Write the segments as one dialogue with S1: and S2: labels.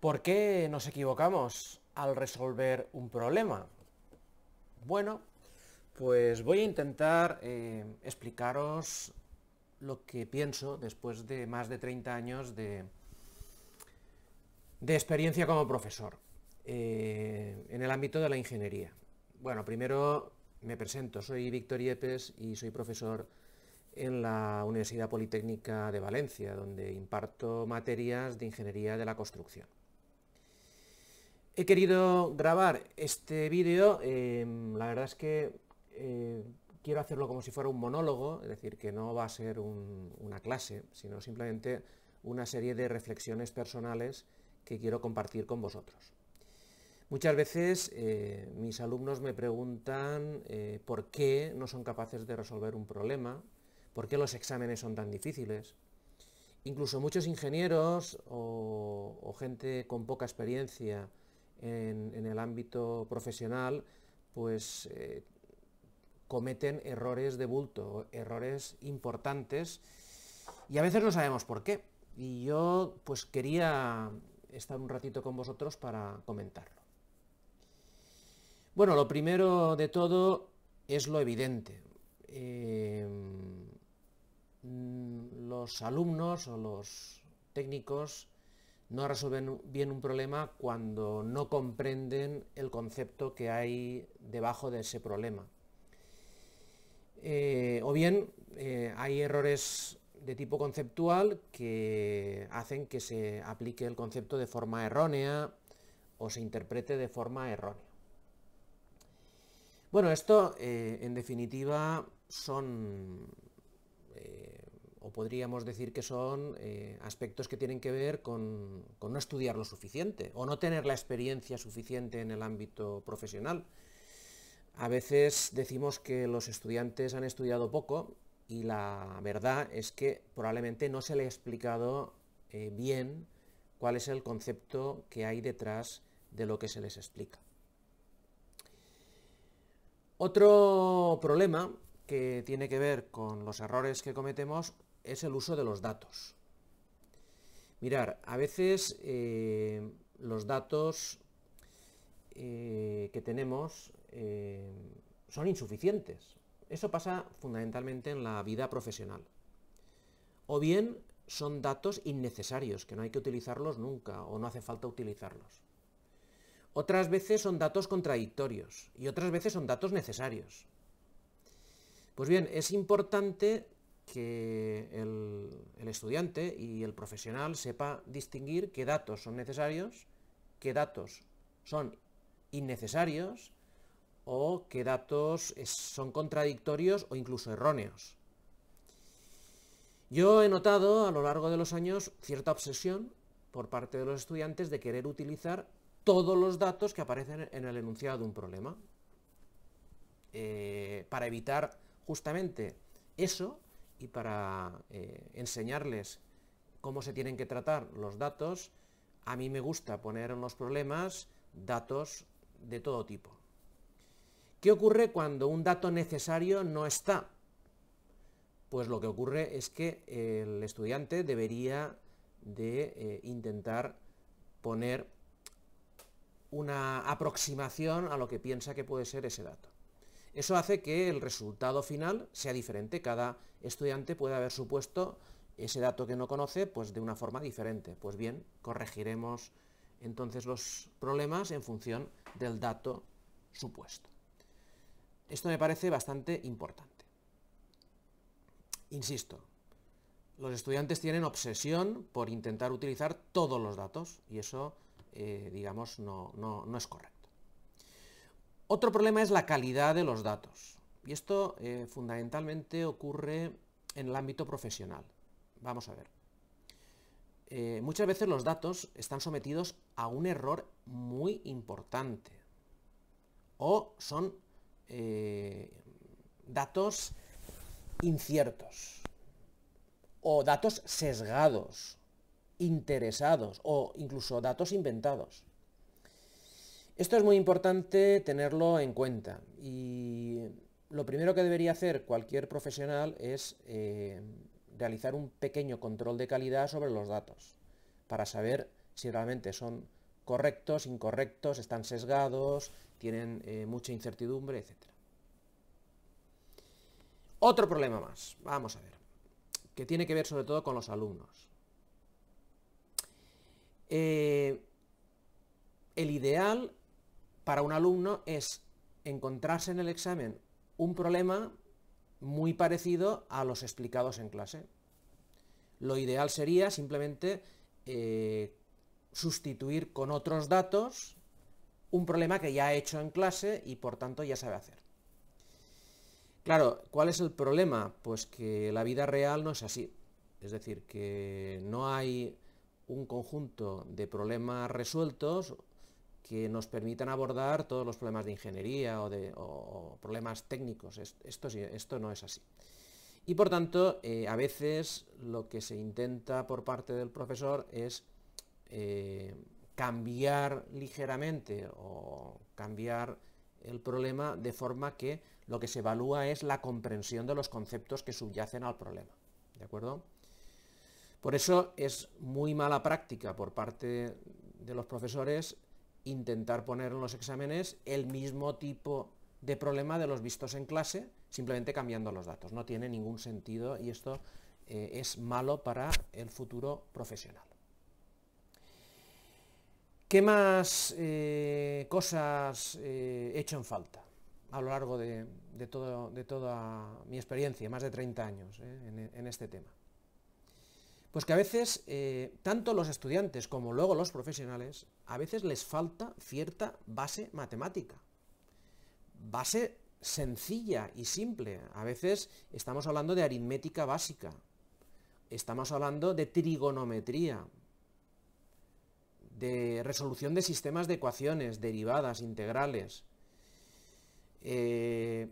S1: ¿Por qué nos equivocamos al resolver un problema? Bueno, pues voy a intentar eh, explicaros lo que pienso después de más de 30 años de, experiencia como profesor eh, en el ámbito de la ingeniería. Bueno, primero me presento, soy Víctor Yepes y soy profesor en la Universidad Politécnica de Valencia, donde imparto materias de ingeniería de la construcción. He querido grabar este vídeo, em, la verdad es que eh, quiero hacerlo como si fuera un monólogo, es decir, que no va a ser una clase, sino simplemente una serie de reflexiones personales que quiero compartir con vosotros. Muchas veces eh, mis alumnos me preguntan eh, por qué no son capaces de resolver un problema, por qué los exámenes son tan difíciles. Incluso muchos ingenieros o gente con poca experiencia en, el ámbito profesional, pues eh, cometen errores de bulto, errores importantes, y a veces no sabemos por qué. Y yo pues quería estar un ratito con vosotros para comentarlo. Bueno, lo primero de todo es lo evidente. Em, mm, los alumnos o los técnicos no resuelven bien un problema cuando no comprenden el concepto que hay debajo de ese problema. Eh, o bien eh, hay errores de tipo conceptual que hacen que se aplique el concepto de forma errónea o se interprete de forma errónea. Bueno, esto eh, en definitiva son podríamos decir que son eh, aspectos que tienen que ver con, no estudiar lo suficiente o no tener la experiencia suficiente en el ámbito profesional. A veces decimos que los estudiantes han estudiado poco y la verdad es que probablemente no se le ha explicado eh, bien cuál es el concepto que hay detrás de lo que se les explica. Otro problema que tiene que ver con los errores que cometemos es el uso de los datos. Mirar, a veces eh, los datos eh, que tenemos eh, son insuficientes. Eso pasa fundamentalmente en la vida profesional. O bien son datos innecesarios, que no hay que utilizarlos nunca o no hace falta utilizarlos. Otras veces son datos contradictorios y otras veces son datos necesarios. Pues bien, es importante que el, estudiante y el profesional sepa distinguir qué datos son necesarios, qué datos son innecesarios o qué datos son contradictorios o incluso erróneos. Yo he notado a lo largo de los años cierta obsesión por parte de los estudiantes de querer utilizar todos los datos que aparecen en el enunciado de un problema. Eh, para evitar justamente eso, y para eh, enseñarles cómo se tienen que tratar los datos, a mí me gusta poner en los problemas datos de todo tipo. ¿Qué ocurre cuando un dato necesario no está? Pues lo que ocurre es que el estudiante debería de eh, intentar poner una aproximación a lo que piensa que puede ser ese dato. Eso hace que el resultado final sea diferente. Cada estudiante puede haber supuesto ese dato que no conoce pues de una forma diferente. Pues bien, corregiremos entonces los problemas en función del dato supuesto. Esto me parece bastante importante. Insisto, los estudiantes tienen obsesión por intentar utilizar todos los datos y eso, eh, digamos, no, no es correcto. Otro problema es la calidad de los datos. Y esto eh, fundamentalmente ocurre en el ámbito profesional. Vamos a ver. Eh, muchas veces los datos están sometidos a un error muy importante. O son eh, datos inciertos. O datos sesgados, interesados o incluso datos inventados. Esto es muy importante tenerlo en cuenta y lo primero que debería hacer cualquier profesional es eh, realizar un pequeño control de calidad sobre los datos para saber si realmente son correctos, incorrectos, están sesgados, tienen eh, mucha incertidumbre, etc. Otro problema más, vamos a ver, que tiene que ver sobre todo con los alumnos. Eh, el ideal para un alumno es encontrarse en el examen un problema muy parecido a los explicados en clase. Lo ideal sería simplemente eh, sustituir con otros datos un problema que ya ha hecho en clase y por tanto ya sabe hacer. Claro, ¿cuál es el problema? Pues que la vida real no es así. Es decir, que no hay un conjunto de problemas resueltos que nos permitan abordar todos los problemas de ingeniería o, de, problemas técnicos. Esto, no es así. Y por tanto, eh, a veces lo que se intenta por parte del profesor es eh, cambiar ligeramente o cambiar el problema de forma que lo que se evalúa es la comprensión de los conceptos que subyacen al problema. ¿De acuerdo? Por eso es muy mala práctica por parte de los profesores intentar poner en los exámenes el mismo tipo de problema de los vistos en clase, simplemente cambiando los datos. No tiene ningún sentido y esto eh, es malo para el futuro profesional. ¿Qué más eh, cosas eh, he hecho en falta? a lo largo de, toda mi experiencia, más de 30 años en este tema. Pues que a veces, eh, tanto los estudiantes como luego los profesionales, a veces les falta cierta base matemática. Base sencilla y simple. A veces estamos hablando de aritmética básica. Estamos hablando de trigonometría, de resolución de sistemas de ecuaciones, derivadas, integrales. Eh,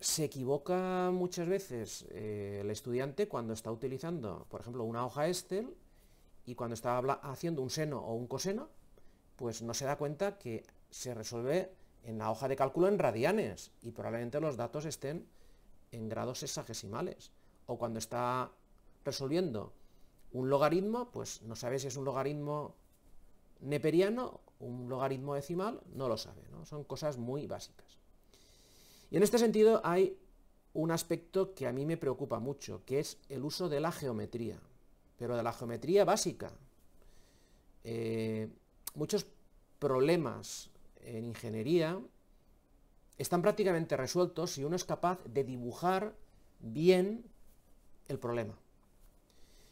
S1: se equivoca muchas veces eh, el estudiante cuando está utilizando, por ejemplo, una hoja Excel y cuando está haciendo un seno o un coseno, pues no se da cuenta que se resuelve en la hoja de cálculo en radianes y probablemente los datos estén en grados sexagesimales O cuando está resolviendo un logaritmo, pues no sabe si es un logaritmo neperiano, un logaritmo decimal, no lo sabe. ¿no? Son cosas muy básicas. Y en este sentido hay un aspecto que a mí me preocupa mucho, que es el uso de la geometría, pero de la geometría básica. Eh, muchos problemas en ingeniería están prácticamente resueltos si uno es capaz de dibujar bien el problema.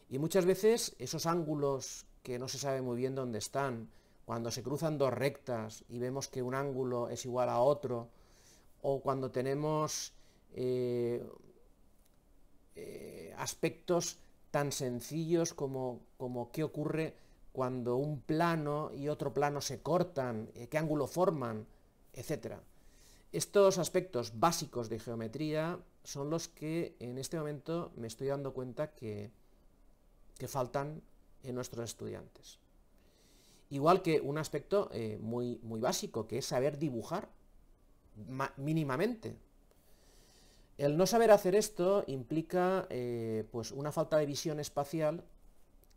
S1: Y muchas veces esos ángulos que no se sabe muy bien dónde están, cuando se cruzan dos rectas y vemos que un ángulo es igual a otro, o cuando tenemos eh, eh, aspectos tan sencillos como, como qué ocurre cuando un plano y otro plano se cortan, eh, qué ángulo forman, etc. Estos aspectos básicos de geometría son los que en este momento me estoy dando cuenta que, faltan en nuestros estudiantes. Igual que un aspecto muy, muy básico, que es saber dibujar mínimamente. El no saber hacer esto implica eh, pues una falta de visión espacial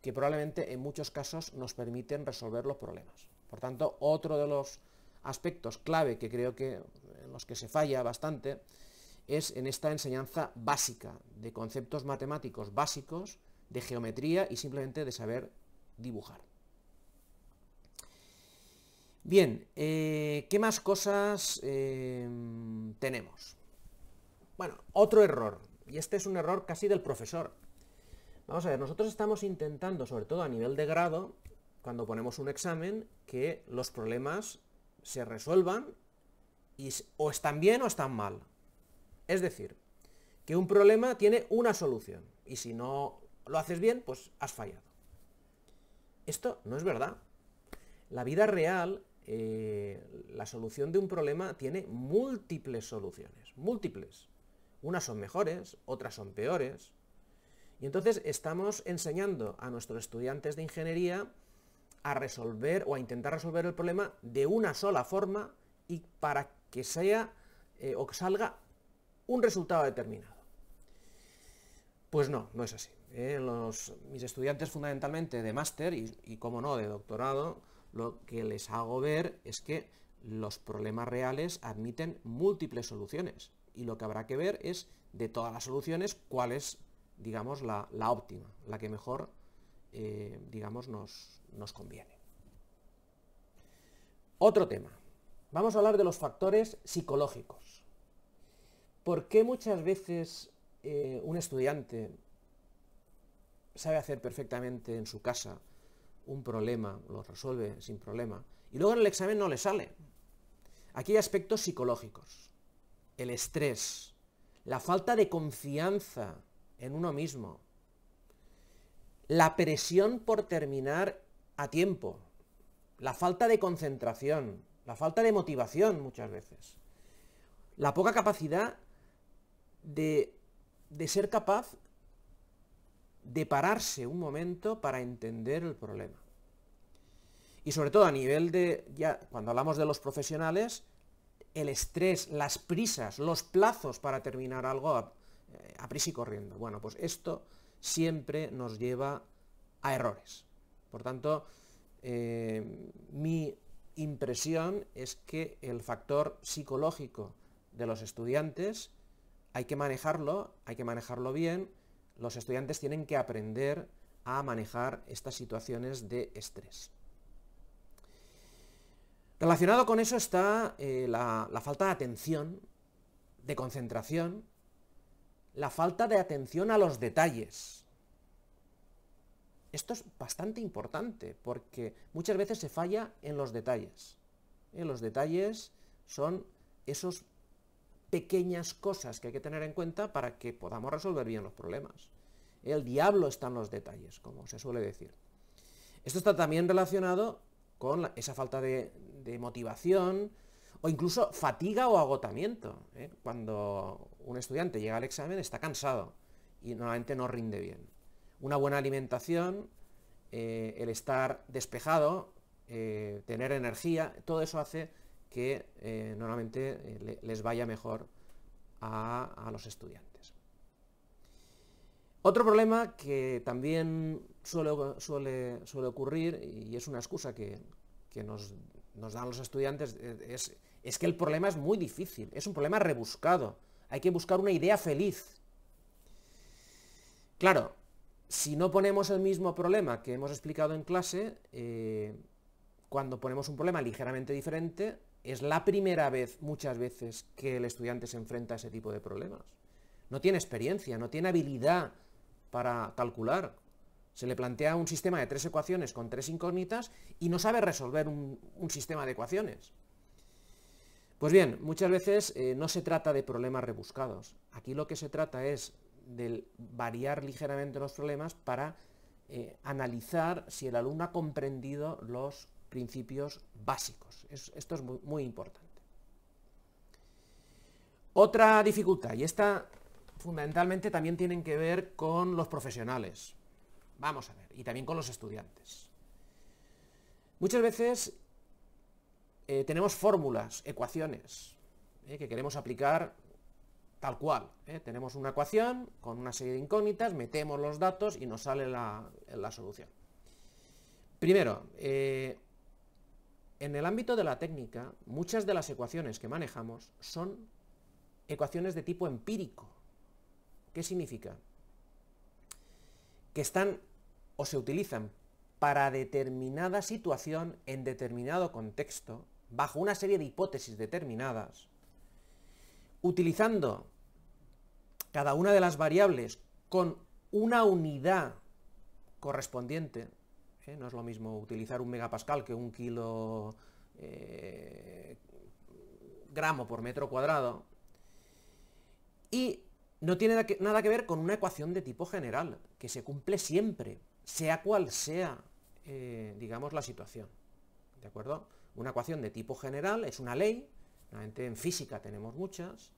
S1: que probablemente en muchos casos nos permiten resolver los problemas. Por tanto, otro de los aspectos clave que creo que en los que se falla bastante es en esta enseñanza básica de conceptos matemáticos básicos, de geometría y simplemente de saber dibujar. Bien, eh, ¿qué más cosas em, tenemos? Bueno, otro error, y este es un error casi del profesor. Vamos a ver, nosotros estamos intentando, sobre todo a nivel de grado, cuando ponemos un examen, que los problemas se resuelvan y o están bien o están mal. Es decir, que un problema tiene una solución y si no lo haces bien, pues has fallado. Esto no es verdad. La vida real eh, la solución de un problema tiene múltiples soluciones, múltiples. Unas son mejores, otras son peores. Y entonces estamos enseñando a nuestros estudiantes de ingeniería a resolver o a intentar resolver el problema de una sola forma y para que sea eh, o que salga un resultado determinado. Pues no, no es así. ¿eh? Los, mis estudiantes fundamentalmente de máster y, y, como no, de doctorado, lo que les hago ver es que los problemas reales admiten múltiples soluciones y lo que habrá que ver es de todas las soluciones cuál es, digamos, la, óptima, la que mejor, eh, digamos, nos, conviene. Otro tema. Vamos a hablar de los factores psicológicos. ¿Por qué muchas veces eh, un estudiante sabe hacer perfectamente en su casa un problema, lo resuelve sin problema, y luego en el examen no le sale. Aquí hay aspectos psicológicos, el estrés, la falta de confianza en uno mismo, la presión por terminar a tiempo, la falta de concentración, la falta de motivación muchas veces, la poca capacidad de, ser capaz de pararse un momento para entender el problema. Y sobre todo a nivel de, ya cuando hablamos de los profesionales, el estrés, las prisas, los plazos para terminar algo a, eh, prisa y corriendo. Bueno, pues esto siempre nos lleva a errores. Por tanto, eh, mi impresión es que el factor psicológico de los estudiantes hay que manejarlo, hay que manejarlo bien, los estudiantes tienen que aprender a manejar estas situaciones de estrés. Relacionado con eso está eh, la, falta de atención, de concentración, la falta de atención a los detalles. Esto es bastante importante porque muchas veces se falla en los detalles. En eh, Los detalles son esos pequeñas cosas que hay que tener en cuenta para que podamos resolver bien los problemas. El diablo está en los detalles, como se suele decir. Esto está también relacionado con esa falta de, motivación o incluso fatiga o agotamiento. ¿eh? Cuando un estudiante llega al examen está cansado y normalmente no rinde bien. Una buena alimentación, eh, el estar despejado, eh, tener energía, todo eso hace que eh, normalmente eh, les vaya mejor a, los estudiantes. Otro problema que también suele, suele, ocurrir, y es una excusa que, nos, dan los estudiantes, eh, es, que el problema es muy difícil, es un problema rebuscado, hay que buscar una idea feliz. Claro, si no ponemos el mismo problema que hemos explicado en clase, cuando ponemos un problema ligeramente diferente, es la primera vez muchas veces que el estudiante se enfrenta a ese tipo de problemas. No tiene experiencia, no tiene habilidad para calcular. Se le plantea un sistema de tres ecuaciones con tres incógnitas y no sabe resolver un, sistema de ecuaciones. Pues bien, muchas veces eh, no se trata de problemas rebuscados. Aquí lo que se trata es de variar ligeramente los problemas para eh, analizar si el alumno ha comprendido los principios básicos. esto es muy, importante. Otra dificultad, y esta fundamentalmente también tienen que ver con los profesionales. Vamos a ver, y también con los estudiantes. Muchas veces eh, tenemos fórmulas, ecuaciones, eh, que queremos aplicar tal cual. Eh. Tenemos una ecuación con una serie de incógnitas, metemos los datos y nos sale la solución. Primero, en el ámbito de la técnica, muchas de las ecuaciones que manejamos son ecuaciones de tipo empírico. ¿Qué significa? Que están o se utilizan para determinada situación en determinado contexto, bajo una serie de hipótesis determinadas, utilizando cada una de las variables con una unidad correspondiente, ¿eh? No es lo mismo utilizar un megapascal que un kilo eh, gramo por metro cuadrado. Y no tiene nada que ver con una ecuación de tipo general, que se cumple siempre, sea cual sea, eh, digamos, la situación. ¿De acuerdo? Una ecuación de tipo general es una ley, en física tenemos muchas,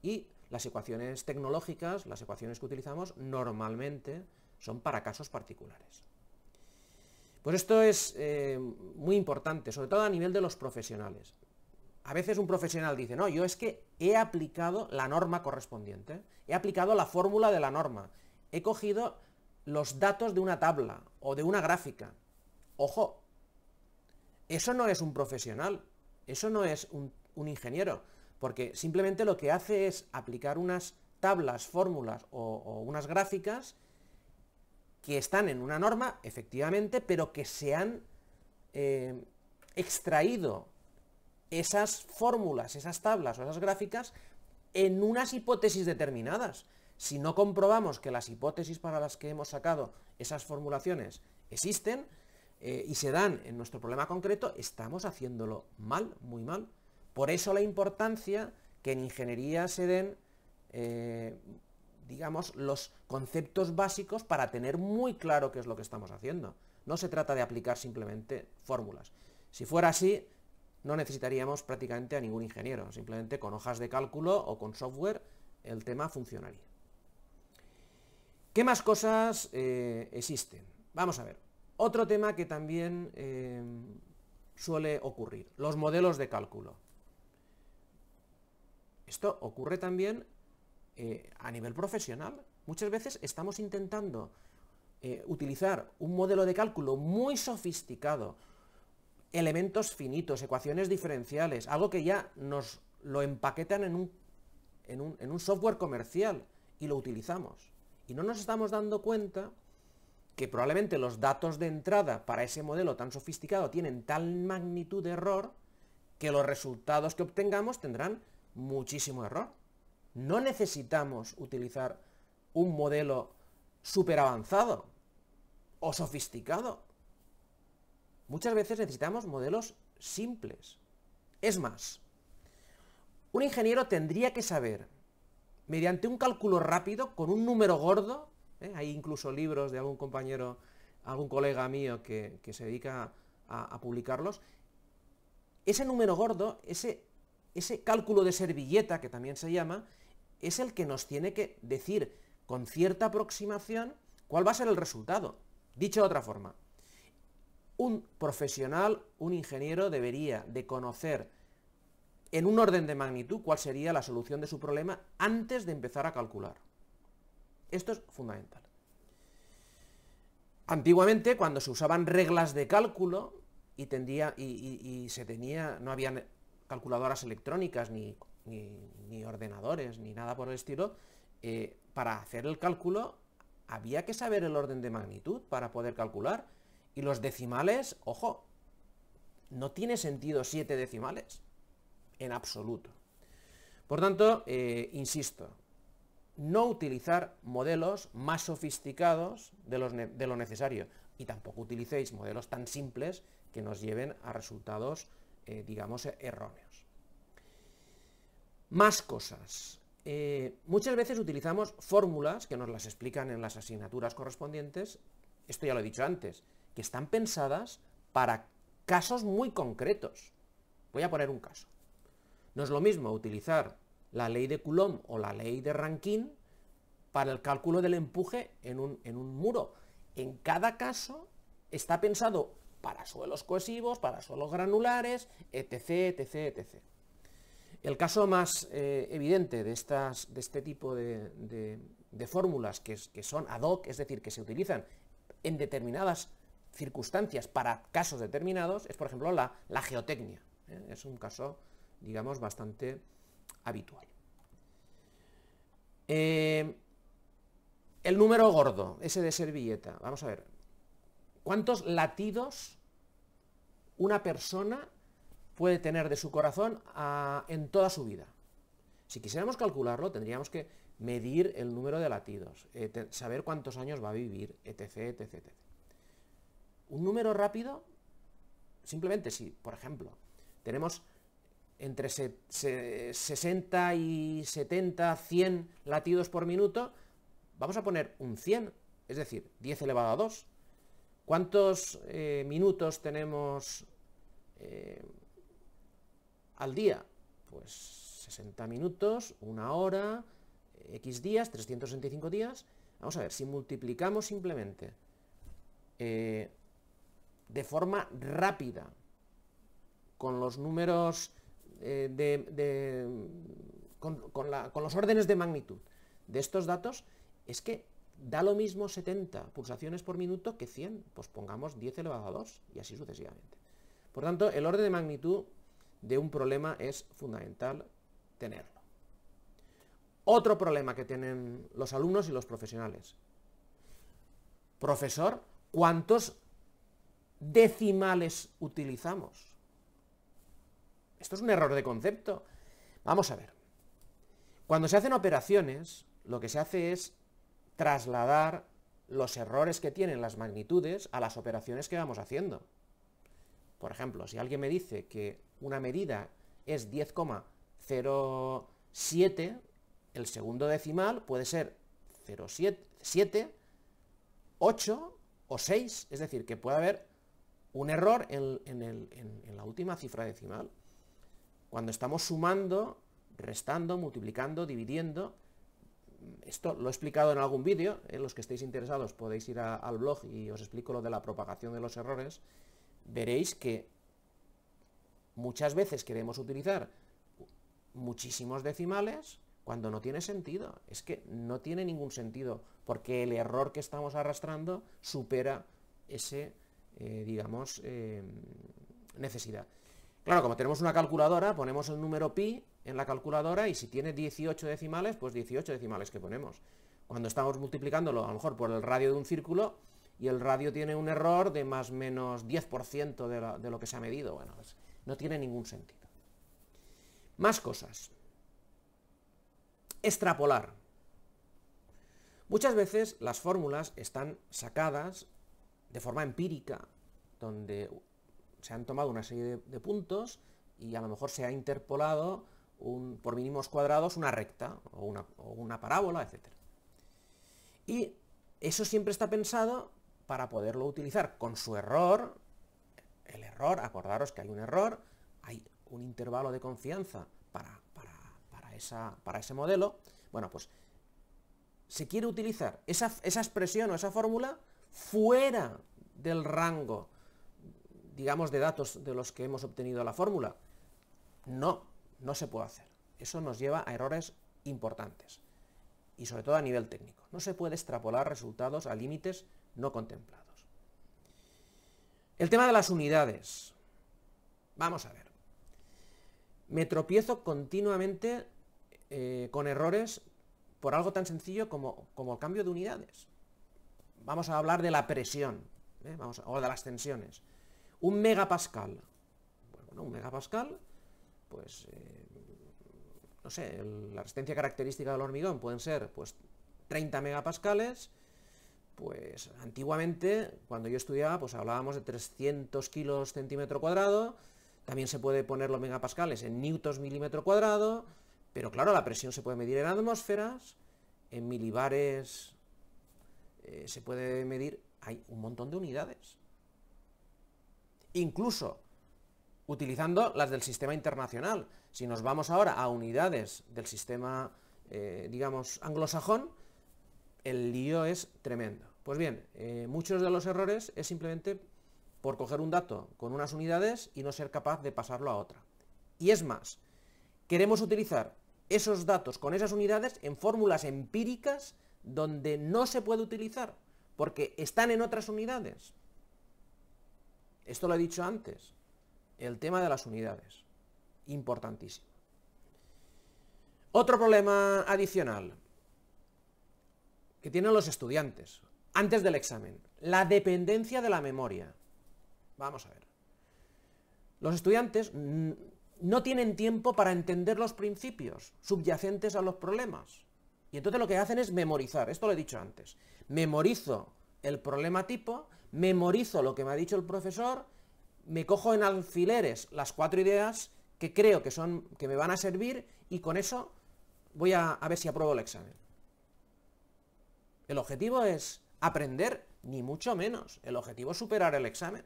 S1: y las ecuaciones tecnológicas, las ecuaciones que utilizamos, normalmente son para casos particulares. Pues esto es eh, muy importante, sobre todo a nivel de los profesionales. A veces un profesional dice, no, yo es que he aplicado la norma correspondiente, he aplicado la fórmula de la norma, he cogido los datos de una tabla o de una gráfica. Ojo, eso no es un profesional, eso no es un, ingeniero, porque simplemente lo que hace es aplicar unas tablas, fórmulas o unas gráficas que están en una norma, efectivamente, pero que se han eh, extraído esas fórmulas, esas tablas o esas gráficas en unas hipótesis determinadas. Si no comprobamos que las hipótesis para las que hemos sacado esas formulaciones existen eh, y se dan en nuestro problema concreto, estamos haciéndolo mal, muy mal. Por eso la importancia que en ingeniería se den eh, digamos, los conceptos básicos para tener muy claro qué es lo que estamos haciendo. No se trata de aplicar simplemente fórmulas. Si fuera así, no necesitaríamos prácticamente a ningún ingeniero. Simplemente con hojas de cálculo o con software el tema funcionaría. ¿Qué más cosas eh, existen? Vamos a ver. Otro tema que también eh, suele ocurrir, los modelos de cálculo. Esto ocurre también eh, a nivel profesional. Muchas veces estamos intentando eh, utilizar un modelo de cálculo muy sofisticado, elementos finitos, ecuaciones diferenciales, algo que ya nos lo empaquetan en en un software comercial y lo utilizamos. Y no nos estamos dando cuenta que probablemente los datos de entrada para ese modelo tan sofisticado tienen tal magnitud de error que los resultados que obtengamos tendrán muchísimo error no necesitamos utilizar un modelo súper avanzado o sofisticado. Muchas veces necesitamos modelos simples. Es más, un ingeniero tendría que saber, mediante un cálculo rápido, con un número gordo, ¿eh? hay incluso libros de algún compañero, algún colega mío que, se dedica a, publicarlos, ese número gordo, ese cálculo de servilleta, que también se llama, es el que nos tiene que decir con cierta aproximación cuál va a ser el resultado. Dicho de otra forma, un profesional, un ingeniero debería de conocer en un orden de magnitud cuál sería la solución de su problema antes de empezar a calcular. Esto es fundamental. Antiguamente, cuando se usaban reglas de cálculo y, y, se tenía, no había calculadoras electrónicas ni ni, ordenadores, ni nada por el estilo, eh, para hacer el cálculo había que saber el orden de magnitud para poder calcular. Y los decimales, ojo, no tiene sentido siete decimales, en absoluto. Por tanto, eh, insisto, no utilizar modelos más sofisticados de, los de, lo necesario y tampoco utilicéis modelos tan simples que nos lleven a resultados, eh, digamos, erróneos. Más cosas. Eh, muchas veces utilizamos fórmulas que nos las explican en las asignaturas correspondientes, esto ya lo he dicho antes, que están pensadas para casos muy concretos. Voy a poner un caso. No es lo mismo utilizar la ley de Coulomb o la ley de Rankine para el cálculo del empuje en un, en un muro. En cada caso está pensado para suelos cohesivos, para suelos granulares, etc, etc, etc. El caso más eh, evidente de, este tipo de, fórmulas que, son ad hoc, es decir, que se utilizan en determinadas circunstancias para casos determinados, es por ejemplo la, geotecnia. ¿eh? Es un caso, digamos, bastante habitual. Eh, el número gordo, ese de servilleta. Vamos a ver. ¿Cuántos latidos una persona puede tener de su corazón en toda su vida. Si quisiéramos calcularlo, tendríamos que medir el número de latidos, eh, saber cuántos años va a vivir, etc, etc, Un número rápido, simplemente si, por ejemplo, tenemos entre 60 y 70, 100 latidos por minuto, vamos a poner un 100, es decir, 10 elevado a 2. ¿Cuántos eh, minutos tenemos eh, al día? Pues 60 minutos, una hora, X días, 365 días. Vamos a ver, si multiplicamos simplemente eh, de forma rápida con los números eh, de, con, con los órdenes de magnitud de estos datos, es que da lo mismo 70 pulsaciones por minuto que 100, pues pongamos 10 elevado a 2 y así sucesivamente. Por tanto, el orden de magnitud de un problema es fundamental tenerlo. Otro problema que tienen los alumnos y los profesionales. Profesor, ¿cuántos decimales utilizamos? Esto es un error de concepto. Vamos a ver. Cuando se hacen operaciones, lo que se hace es trasladar los errores que tienen las magnitudes a las operaciones que vamos haciendo. Por ejemplo, si alguien me dice que una medida es 10,07, el segundo decimal puede ser 0,7, 8 o 6, es decir, que puede haber un error en, la última cifra decimal. Cuando estamos sumando, restando, multiplicando, dividiendo, esto lo he explicado en algún vídeo, en eh, los que estéis interesados podéis ir al blog y os explico lo de la propagación de los errores, veréis que Muchas veces queremos utilizar muchísimos decimales cuando no tiene sentido. Es que no tiene ningún sentido, porque el error que estamos arrastrando supera ese, eh, digamos, em, necesidad. Claro, como tenemos una calculadora, ponemos el número pi en la calculadora y si tiene 18 decimales, pues 18 decimales que ponemos. Cuando estamos multiplicándolo a lo mejor por el radio de un círculo y el radio tiene un error de más o menos 10% de, lo que se ha medido, pues no tiene ningún sentido. Más cosas. Extrapolar. Muchas veces las fórmulas están sacadas de forma empírica, donde se han tomado una serie de, puntos y a lo mejor se ha interpolado un, por mínimos cuadrados una recta o una, o una parábola, etc. Y eso siempre está pensado para poderlo utilizar con su error el error, acordaros que hay un error, hay un intervalo de confianza para, esa, para ese modelo. Bueno, pues se quiere utilizar esa expresión o esa fórmula fuera del rango, digamos, de datos de los que hemos obtenido la fórmula. No, no se puede hacer. Eso nos lleva a errores importantes y sobre todo a nivel técnico. No se puede extrapolar resultados a límites no contemplados. El tema de las unidades. Vamos a ver. Me tropiezo continuamente eh, con errores por algo tan sencillo como, el cambio de unidades. Vamos a hablar de la presión, ¿eh? Vamos o de las tensiones. Un megapascal. Bueno, un megapascal, pues, eh, no sé, la resistencia característica del hormigón pueden ser, pues, 30 megapascales, pues antiguamente, cuando yo estudiaba, pues hablábamos de 300 kilos centímetro cuadrado, también se puede poner los megapascales en newtons milímetro cuadrado, pero claro, la presión se puede medir en atmósferas, en milibares eh, se puede medir, hay un montón de unidades. Incluso utilizando las del sistema internacional. Si nos vamos ahora a unidades del sistema, eh, digamos, anglosajón, el lío es tremendo. Pues bien, eh, muchos de los errores es simplemente por coger un dato con unas unidades y no ser capaz de pasarlo a otra. Y es más, queremos utilizar esos datos con esas unidades en fórmulas empíricas donde no se puede utilizar, porque están en otras unidades. Esto lo he dicho antes, el tema de las unidades, importantísimo. Otro problema adicional, que tienen los estudiantes antes del examen. La dependencia de la memoria. Vamos a ver. Los estudiantes no tienen tiempo para entender los principios subyacentes a los problemas. Y entonces lo que hacen es memorizar. Esto lo he dicho antes. Memorizo el problema tipo, memorizo lo que me ha dicho el profesor, me cojo en alfileres las cuatro ideas que creo que, son, que me van a servir y con eso voy a, a ver si apruebo el examen. El objetivo es aprender, ni mucho menos. El objetivo es superar el examen.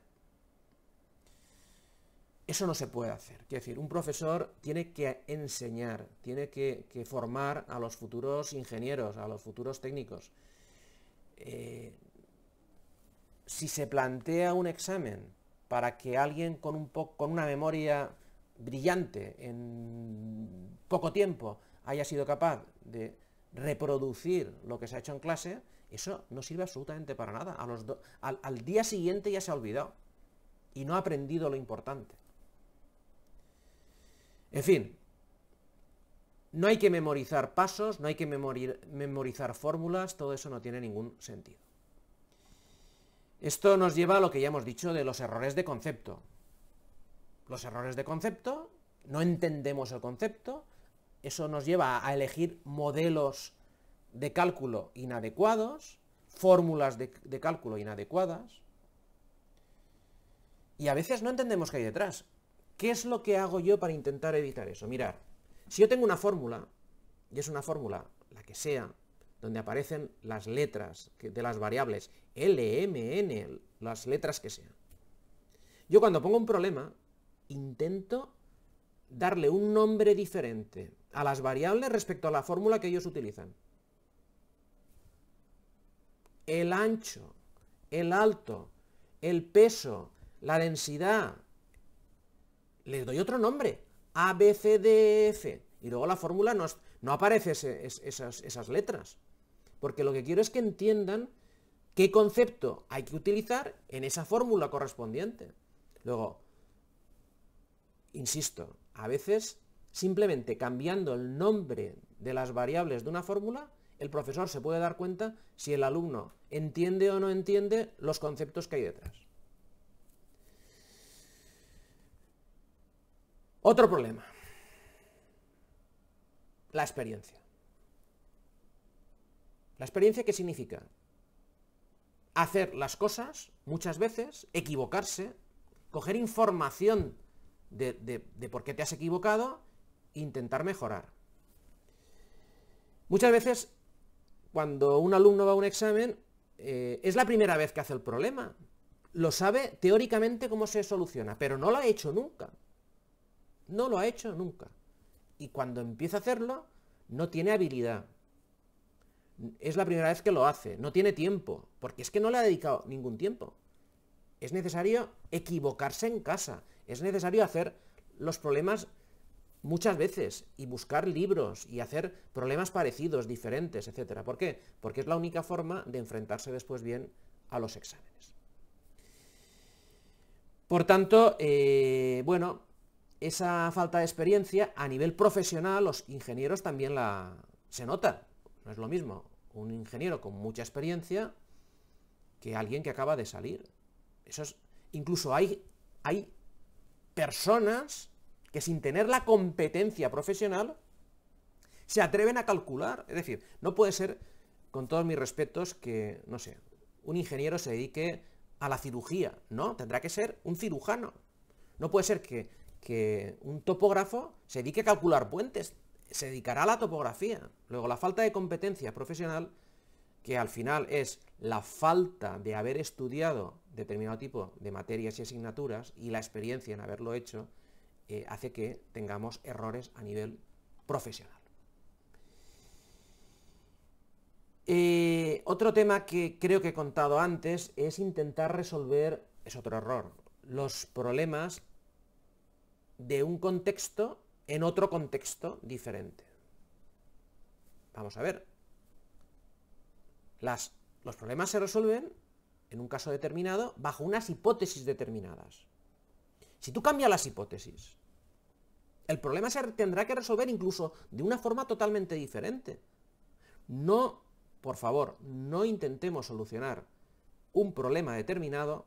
S1: Eso no se puede hacer. Quiero decir, un profesor tiene que enseñar, tiene que, formar a los futuros ingenieros, a los futuros técnicos. Eh, si se plantea un examen para que alguien con, un con una memoria brillante en poco tiempo haya sido capaz de reproducir lo que se ha hecho en clase, eso no sirve absolutamente para nada. al, día siguiente ya se ha olvidado y no ha aprendido lo importante. En fin, no hay que memorizar pasos, no hay que memorizar fórmulas, todo eso no tiene ningún sentido. Esto nos lleva a lo que ya hemos dicho de los errores de concepto. Los errores de concepto, no entendemos el concepto, eso nos lleva a elegir modelos de cálculo inadecuados, fórmulas de, cálculo inadecuadas, y a veces no entendemos qué hay detrás. ¿Qué es lo que hago yo para intentar evitar eso? Mirar, si yo tengo una fórmula, y es una fórmula, la que sea, donde aparecen las letras de las variables L, M, N, las letras que sean. Yo cuando pongo un problema, intento darle un nombre diferente a las variables respecto a la fórmula que ellos utilizan. El ancho, el alto, el peso, la densidad. Les doy otro nombre, A, B, C, D, F. Y luego la fórmula no, aparece esas, esas letras. Porque lo que quiero es que entiendan qué concepto hay que utilizar en esa fórmula correspondiente. Luego, insisto, a veces Simplemente cambiando el nombre de las variables de una fórmula, el profesor se puede dar cuenta si el alumno entiende o no entiende los conceptos que hay detrás. Otro problema. La experiencia. ¿La experiencia qué significa? Hacer las cosas muchas veces, equivocarse, coger información de, de por qué te has equivocado intentar mejorar. Muchas veces, cuando un alumno va a un examen, eh, es la primera vez que hace el problema. Lo sabe teóricamente cómo se soluciona, pero no lo ha hecho nunca. No lo ha hecho nunca. Y cuando empieza a hacerlo, no tiene habilidad. Es la primera vez que lo hace, no tiene tiempo, porque es que no le ha dedicado ningún tiempo. Es necesario equivocarse en casa, es necesario hacer los problemas muchas veces y buscar libros y hacer problemas parecidos, diferentes, etc. ¿Por qué? Porque es la única forma de enfrentarse después bien a los exámenes. Por tanto, eh, bueno, esa falta de experiencia a nivel profesional los ingenieros también la, se nota. No es lo mismo un ingeniero con mucha experiencia que alguien que acaba de salir. Eso es, incluso hay, hay personas sin tener la competencia profesional se atreven a calcular. Es decir, no puede ser, con todos mis respetos, que, no sé, un ingeniero se dedique a la cirugía, ¿no? Tendrá que ser un cirujano. No puede ser que, que un topógrafo se dedique a calcular puentes, se dedicará a la topografía. Luego, la falta de competencia profesional, que al final es la falta de haber estudiado determinado tipo de materias y asignaturas y la experiencia en haberlo hecho, eh, hace que tengamos errores a nivel profesional. Eh, otro tema que creo que he contado antes es intentar resolver, es otro error, los problemas de un contexto en otro contexto diferente. Vamos a ver. Las, los problemas se resuelven en un caso determinado bajo unas hipótesis determinadas. Si tú cambias las hipótesis el problema se tendrá que resolver incluso de una forma totalmente diferente. No, por favor, no intentemos solucionar un problema determinado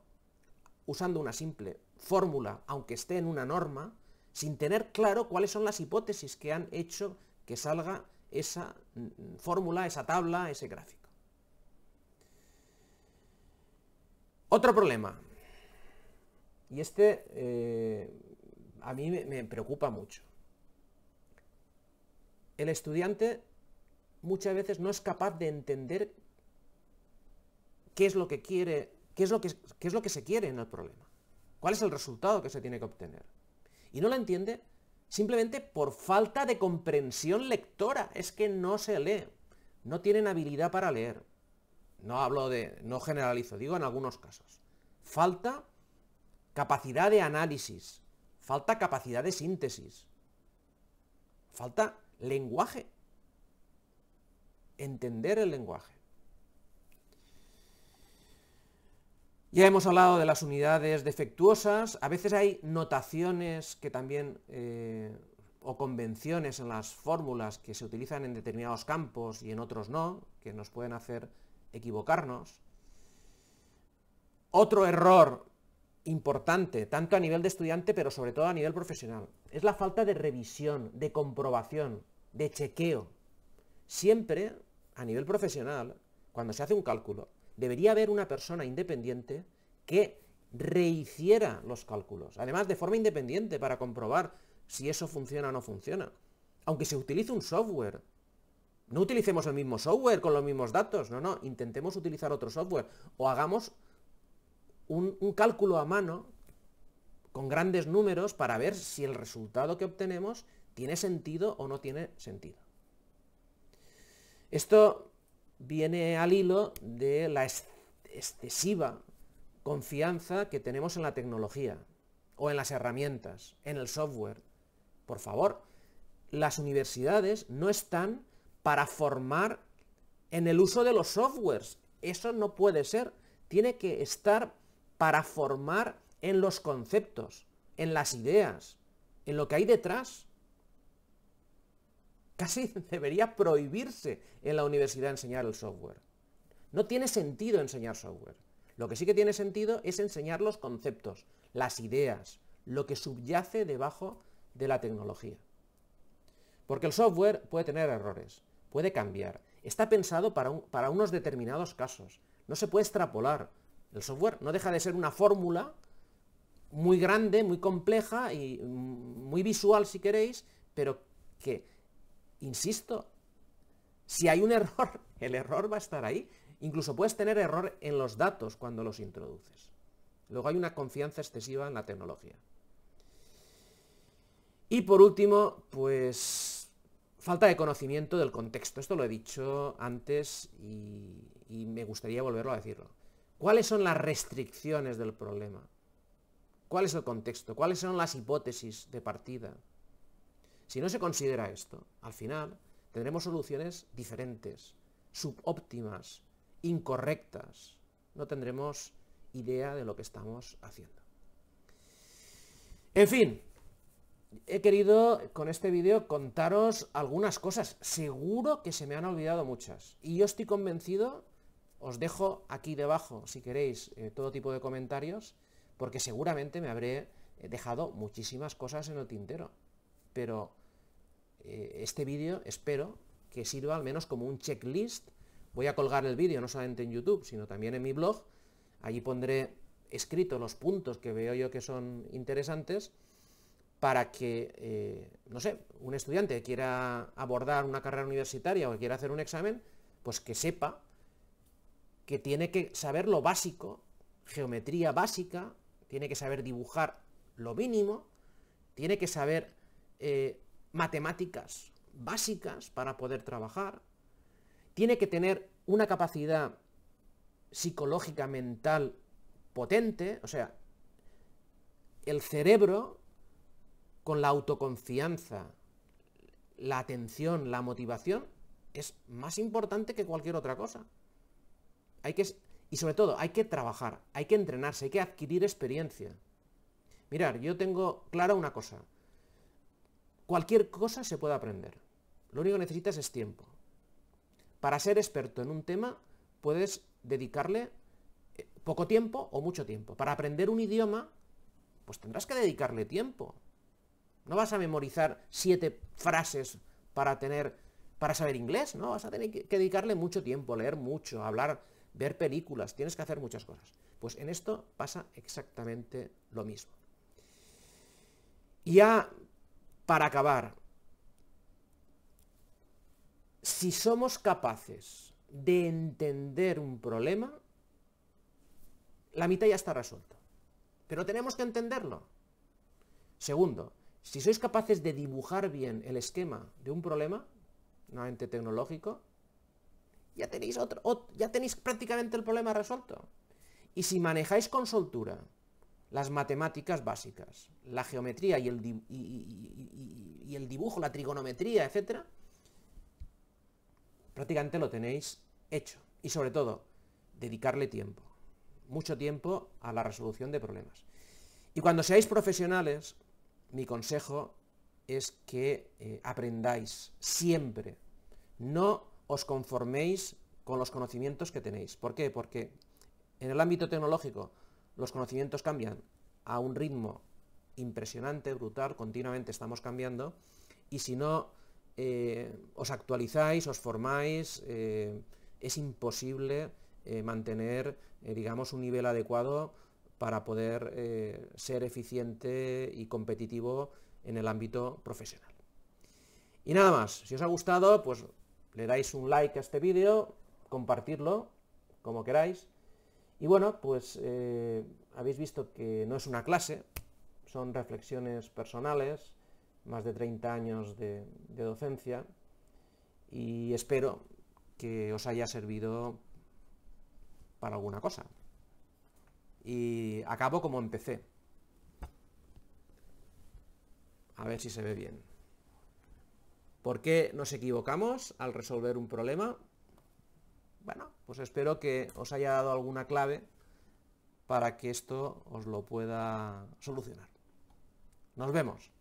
S1: usando una simple fórmula, aunque esté en una norma, sin tener claro cuáles son las hipótesis que han hecho que salga esa mm, fórmula, esa tabla, ese gráfico. Otro problema. Y este eh, a mí me, preocupa mucho. El estudiante muchas veces no es capaz de entender qué es lo que quiere, qué es lo que, es lo que se quiere en el problema, cuál es el resultado que se tiene que obtener. Y no lo entiende simplemente por falta de comprensión lectora, es que no se lee, no tienen habilidad para leer. No hablo de, no generalizo, digo en algunos casos. Falta capacidad de análisis, falta capacidad de síntesis, falta lenguaje, entender el lenguaje. Ya hemos hablado de las unidades defectuosas, a veces hay notaciones que también, eh, o convenciones en las fórmulas que se utilizan en determinados campos y en otros no, que nos pueden hacer equivocarnos. Otro error importante, tanto a nivel de estudiante, pero sobre todo a nivel profesional. Es la falta de revisión, de comprobación, de chequeo. Siempre, a nivel profesional, cuando se hace un cálculo, debería haber una persona independiente que rehiciera los cálculos, además de forma independiente para comprobar si eso funciona o no funciona. Aunque se utilice un software, no utilicemos el mismo software con los mismos datos, no, no, intentemos utilizar otro software o hagamos un, cálculo a mano con grandes números para ver si el resultado que obtenemos tiene sentido o no tiene sentido. Esto viene al hilo de la excesiva confianza que tenemos en la tecnología o en las herramientas, en el software. Por favor, las universidades no están para formar en el uso de los softwares. Eso no puede ser. Tiene que estar para formar en los conceptos, en las ideas, en lo que hay detrás. Casi debería prohibirse en la universidad enseñar el software. No tiene sentido enseñar software. Lo que sí que tiene sentido es enseñar los conceptos, las ideas, lo que subyace debajo de la tecnología. Porque el software puede tener errores, puede cambiar, está pensado para, para unos determinados casos, no se puede extrapolar, el software no deja de ser una fórmula muy grande, muy compleja y mm, muy visual si queréis, pero que, insisto, si hay un error, el error va a estar ahí. Incluso puedes tener error en los datos cuando los introduces. Luego hay una confianza excesiva en la tecnología. Y por último, pues falta de conocimiento del contexto. Esto lo he dicho antes y, y me gustaría volverlo a decirlo. ¿Cuáles son las restricciones del problema? ¿Cuál es el contexto? ¿Cuáles son las hipótesis de partida? Si no se considera esto, al final tendremos soluciones diferentes, subóptimas, incorrectas. No tendremos idea de lo que estamos haciendo. En fin, he querido con este vídeo contaros algunas cosas. Seguro que se me han olvidado muchas. Y yo estoy convencido os dejo aquí debajo, si queréis, eh, todo tipo de comentarios, porque seguramente me habré eh, dejado muchísimas cosas en el tintero. Pero eh, este vídeo espero que sirva al menos como un checklist. Voy a colgar el vídeo no solamente en YouTube, sino también en mi blog. Allí pondré escrito los puntos que veo yo que son interesantes para que, no sé, un estudiante que quiera abordar una carrera universitaria o que quiera hacer un examen, pues que sepa que tiene que saber lo básico, geometría básica, tiene que saber dibujar lo mínimo, tiene que saber eh, matemáticas básicas para poder trabajar, tiene que tener una capacidad psicológica mental potente, o sea, el cerebro con la autoconfianza, la atención, la motivación, es más importante que cualquier otra cosa. Hay que, y sobre todo, hay que trabajar, hay que entrenarse, hay que adquirir experiencia. Mirar, yo tengo clara una cosa. Cualquier cosa se puede aprender. Lo único que necesitas es tiempo. Para ser experto en un tema, puedes dedicarle eh, poco tiempo o mucho tiempo. Para aprender un idioma, pues tendrás que dedicarle tiempo. No vas a memorizar siete frases para tener, para saber inglés, ¿no? Vas a tener que dedicarle mucho tiempo, leer mucho, hablar ver películas, tienes que hacer muchas cosas. Pues en esto pasa exactamente lo mismo. Y ya para acabar, si somos capaces de entender un problema, la mitad ya está resuelta. Pero tenemos que entenderlo. Segundo, si sois capaces de dibujar bien el esquema de un problema, nuevamente tecnológico, ya tenéis, ya tenéis prácticamente el problema resuelto. Y si manejáis con soltura las matemáticas básicas, la geometría y el, dibujo, la trigonometría, etc., prácticamente lo tenéis hecho. Y sobre todo, dedicarle tiempo, mucho tiempo a la resolución de problemas. Y cuando seáis profesionales, mi consejo es que eh, aprendáis siempre. No os conforméis con los conocimientos que tenéis. ¿Por qué? Porque en el ámbito tecnológico los conocimientos cambian a un ritmo impresionante, brutal, continuamente estamos cambiando, y si no eh, os actualizáis, os formáis, eh, es imposible eh, mantener, digamos, un nivel adecuado para poder ser eficiente y competitivo en el ámbito profesional. Y nada más, si os ha gustado, pues le dais un like a este vídeo, compartirlo, como queráis. Y bueno, pues eh, habéis visto que no es una clase, son reflexiones personales, más de 30 años de docencia, y espero que os haya servido para alguna cosa. Y acabo como empecé. A ver si se ve bien. ¿Por qué nos equivocamos al resolver un problema? Bueno, pues espero que os haya dado alguna clave para que esto os lo pueda solucionar. Nos vemos.